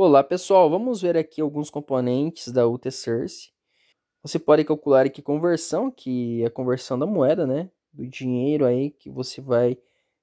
Olá pessoal, vamos ver aqui alguns componentes da UTSource. Você pode calcular aqui conversão, que é a conversão da moeda, né? Do dinheiro aí que você vai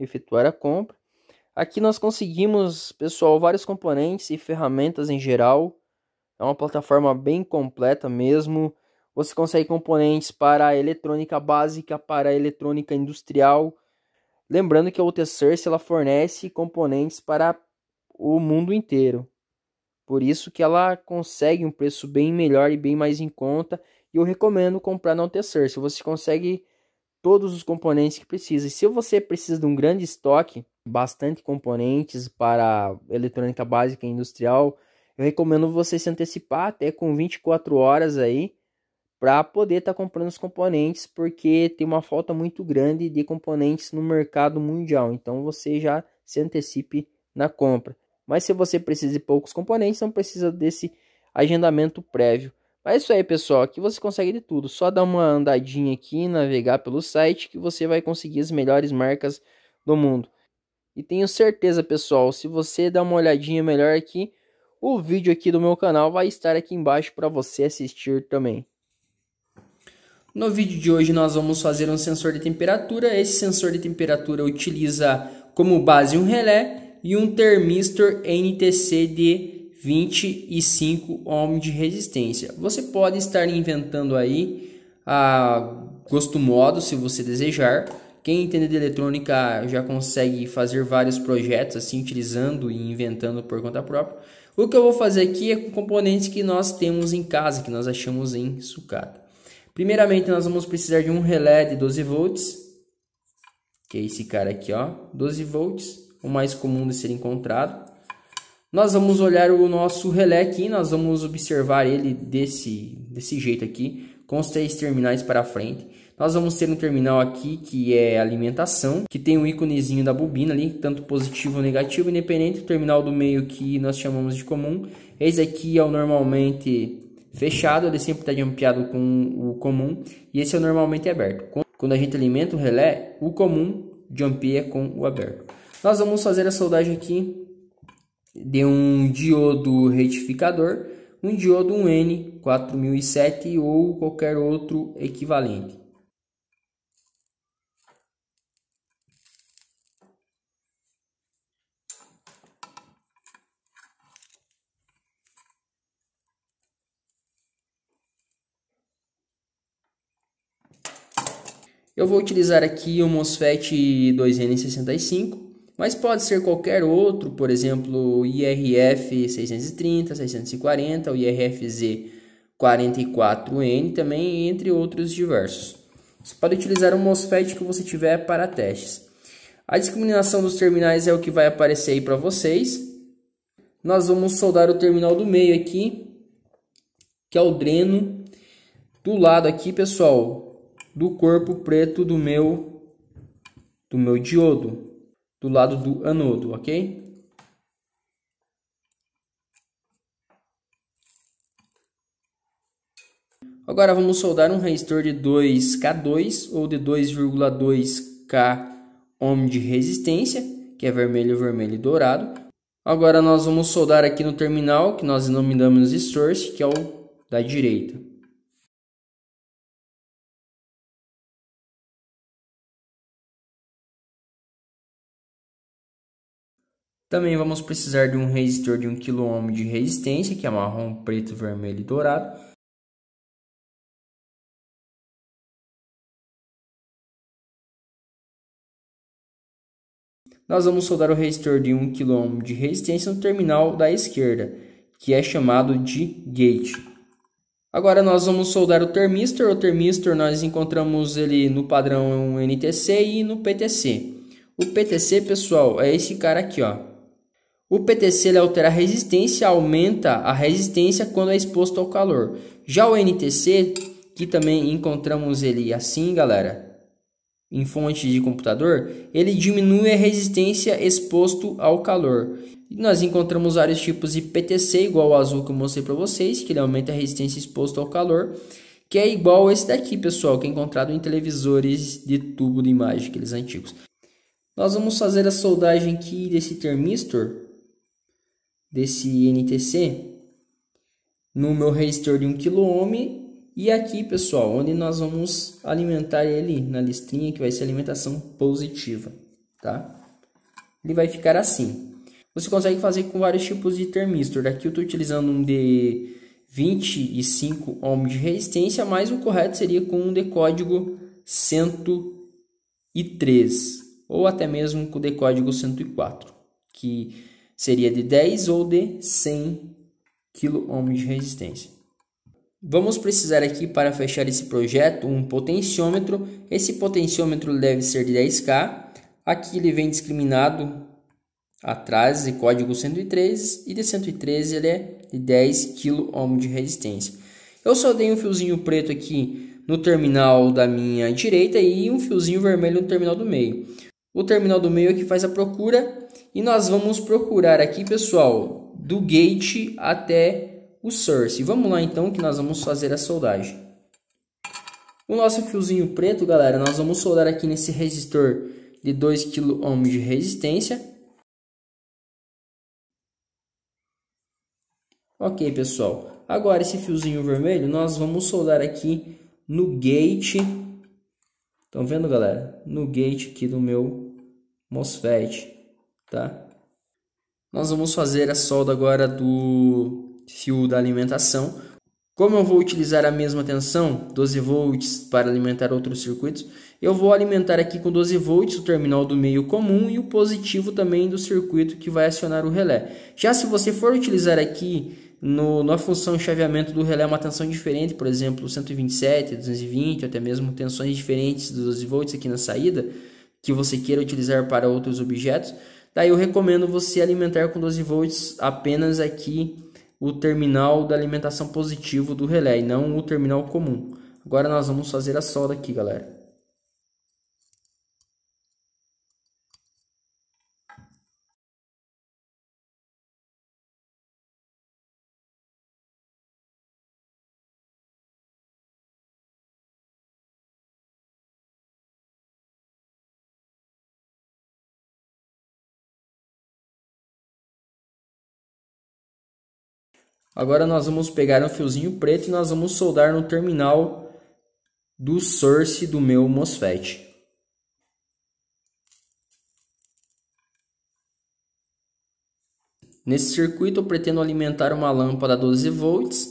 efetuar a compra. Aqui nós conseguimos, pessoal, vários componentes e ferramentas em geral. É uma plataforma bem completa mesmo. Você consegue componentes para a eletrônica básica, para a eletrônica industrial. Lembrando que a UTSource ela fornece componentes para o mundo inteiro. Por isso que ela consegue um preço bem melhor e bem mais em conta. E eu recomendo comprar na Altecer. Se você consegue todos os componentes que precisa. E se você precisa de um grande estoque, bastante componentes para eletrônica básica e industrial, eu recomendo você se antecipar até com 24 horas aí para poder estar tá comprando os componentes, porque tem uma falta muito grande de componentes no mercado mundial. Então você já se antecipe na compra. Mas se você precisa de poucos componentes, não precisa desse agendamento prévio. Mas é isso aí, pessoal. Aqui você consegue de tudo. Só dar uma andadinha aqui e navegar pelo site que você vai conseguir as melhores marcas do mundo. E tenho certeza, pessoal, se você dar uma olhadinha melhor aqui, o vídeo aqui do meu canal vai estar aqui embaixo para você assistir também. No vídeo de hoje nós vamos fazer um sensor de temperatura. Esse sensor de temperatura utiliza como base um relé e um termistor NTC de 25 ohm de resistência. Você pode estar inventando aí a gosto modo, se você desejar. Quem entende de eletrônica já consegue fazer vários projetos assim, utilizando e inventando por conta própria. O que eu vou fazer aqui é com componentes que nós temos em casa, que nós achamos em sucata. Primeiramente, nós vamos precisar de um relé de 12 volts, que é esse cara aqui, ó, 12 volts o mais comum de ser encontrado. Nós vamos olhar o nosso relé aqui, nós vamos observar ele desse, desse jeito aqui, com os três terminais para frente. Nós vamos ter um terminal aqui que é alimentação, que tem o um íconezinho da bobina ali, tanto positivo ou negativo, independente. O terminal do meio que nós chamamos de comum. Esse aqui é o normalmente fechado, ele sempre está ampliado com o comum. E esse é o normalmente aberto. Quando a gente alimenta o relé, o comum jumpeia com o aberto. Nós vamos fazer a soldagem aqui de um diodo retificador, um diodo 1N4007 ou qualquer outro equivalente. Eu vou utilizar aqui o MOSFET 2N65 mas pode ser qualquer outro, por exemplo, o IRF 630, 640, o IRFZ 44N também, entre outros diversos. Você pode utilizar o MOSFET que você tiver para testes. A discriminação dos terminais é o que vai aparecer aí para vocês. Nós vamos soldar o terminal do meio aqui, que é o dreno. Do lado aqui, pessoal, do corpo preto do meu, do meu diodo do lado do anodo, ok? Agora vamos soldar um resistor de 2K2 ou de 2,2K ohm de resistência, que é vermelho, vermelho e dourado. Agora nós vamos soldar aqui no terminal, que nós denominamos de source, que é o da direita. Também vamos precisar de um resistor de 1 kΩ de resistência, que é marrom, preto, vermelho e dourado. Nós vamos soldar o resistor de 1 kΩ de resistência no terminal da esquerda, que é chamado de gate. Agora nós vamos soldar o termistor. O termistor nós encontramos ele no padrão NTC e no PTC. O PTC, pessoal, é esse cara aqui, ó. O PTC ele altera a resistência, aumenta a resistência quando é exposto ao calor. Já o NTC, que também encontramos ele assim, galera, em fonte de computador, ele diminui a resistência exposto ao calor. E nós encontramos vários tipos de PTC, igual o azul que eu mostrei para vocês, que ele aumenta a resistência exposto ao calor, que é igual esse daqui, pessoal, que é encontrado em televisores de tubo de imagem, aqueles antigos. Nós vamos fazer a soldagem aqui desse termistor desse NTC no meu resistor de 1 kΩ e aqui pessoal onde nós vamos alimentar ele na listrinha que vai ser alimentação positiva tá ele vai ficar assim você consegue fazer com vários tipos de termistor aqui eu estou utilizando um de 25 ohms de resistência mas o correto seria com um de código 103 ou até mesmo com o de código 104 que seria de 10 ou de 100 kOhm de resistência. Vamos precisar aqui para fechar esse projeto um potenciômetro. Esse potenciômetro deve ser de 10K. Aqui ele vem discriminado atrás de código 113 e de 113 ele é de 10 kohm de resistência. Eu só dei um fiozinho preto aqui no terminal da minha direita e um fiozinho vermelho no terminal do meio. O terminal do meio é que faz a procura e nós vamos procurar aqui, pessoal, do gate até o source. Vamos lá então que nós vamos fazer a soldagem. O nosso fiozinho preto, galera, nós vamos soldar aqui nesse resistor de 2 kΩ de resistência. Ok, pessoal. Agora esse fiozinho vermelho nós vamos soldar aqui no gate Estão vendo, galera? No gate aqui do meu MOSFET, tá? Nós vamos fazer a solda agora do fio da alimentação. Como eu vou utilizar a mesma tensão, 12 volts, para alimentar outros circuitos, eu vou alimentar aqui com 12 volts o terminal do meio comum e o positivo também do circuito que vai acionar o relé. Já se você for utilizar aqui no, na função chaveamento do relé é uma tensão diferente, por exemplo, 127, 220, até mesmo tensões diferentes dos 12 volts aqui na saída, que você queira utilizar para outros objetos, daí eu recomendo você alimentar com 12 volts apenas aqui o terminal da alimentação positivo do relé e não o terminal comum. Agora nós vamos fazer a solda aqui, galera. Agora nós vamos pegar um fiozinho preto e nós vamos soldar no terminal do source do meu MOSFET. Nesse circuito eu pretendo alimentar uma lâmpada 12 volts.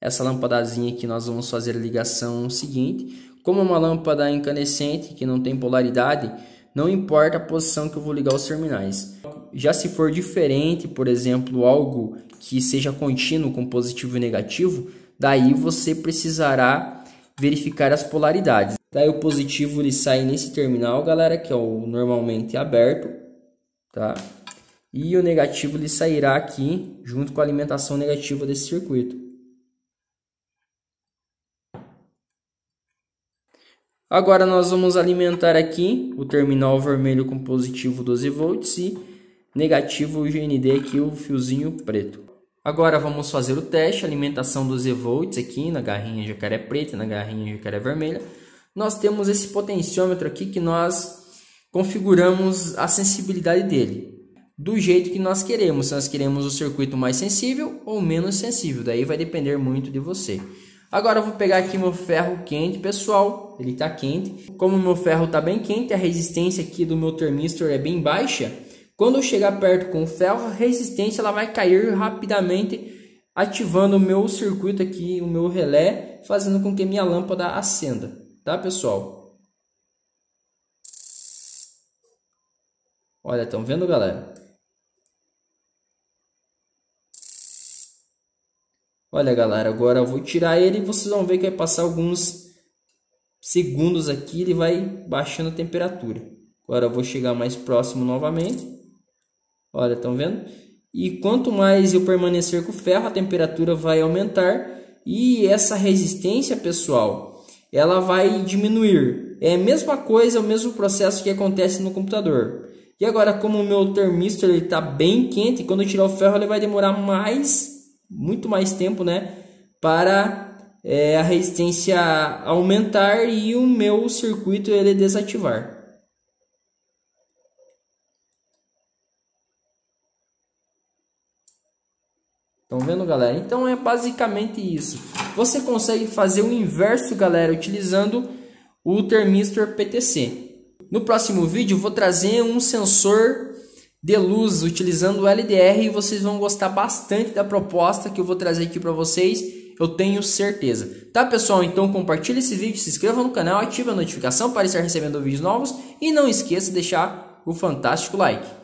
Essa lâmpadazinha aqui nós vamos fazer a ligação seguinte. Como é uma lâmpada incandescente que não tem polaridade, não importa a posição que eu vou ligar os terminais. Já se for diferente, por exemplo, algo que seja contínuo com positivo e negativo, daí você precisará verificar as polaridades. Daí o positivo ele sai nesse terminal, galera, que é o normalmente aberto, tá? E o negativo ele sairá aqui junto com a alimentação negativa desse circuito. Agora nós vamos alimentar aqui o terminal vermelho com positivo 12 volts e negativo o GND aqui o fiozinho preto. Agora vamos fazer o teste, alimentação 12 volts aqui na garrinha jacaré preta, na garrinha jacaré vermelha. Nós temos esse potenciômetro aqui que nós configuramos a sensibilidade dele do jeito que nós queremos. Se nós queremos o circuito mais sensível ou menos sensível, daí vai depender muito de você. Agora eu vou pegar aqui meu ferro quente, pessoal. Ele está quente. Como meu ferro está bem quente, a resistência aqui do meu termistor é bem baixa. Quando eu chegar perto com o ferro, a resistência ela vai cair rapidamente, ativando o meu circuito aqui, o meu relé, fazendo com que minha lâmpada acenda, tá, pessoal? Olha, estão vendo, galera? Olha, galera, agora eu vou tirar ele e vocês vão ver que vai passar alguns segundos aqui, ele vai baixando a temperatura. Agora eu vou chegar mais próximo novamente. Olha, estão vendo? E quanto mais eu permanecer com o ferro, a temperatura vai aumentar e essa resistência, pessoal, ela vai diminuir. É a mesma coisa, é o mesmo processo que acontece no computador. E agora, como o meu termistor está bem quente, quando eu tirar o ferro, ele vai demorar mais muito mais tempo, né? Para é, a resistência aumentar e o meu circuito ele desativar. Estão vendo, galera? Então é basicamente isso. Você consegue fazer o inverso, galera, utilizando o termistor PTC. No próximo vídeo, vou trazer um sensor de luz utilizando o LDR e vocês vão gostar bastante da proposta que eu vou trazer aqui para vocês. Eu tenho certeza. Tá, pessoal? Então compartilhe esse vídeo, se inscreva no canal, ative a notificação para estar recebendo vídeos novos e não esqueça de deixar o fantástico like.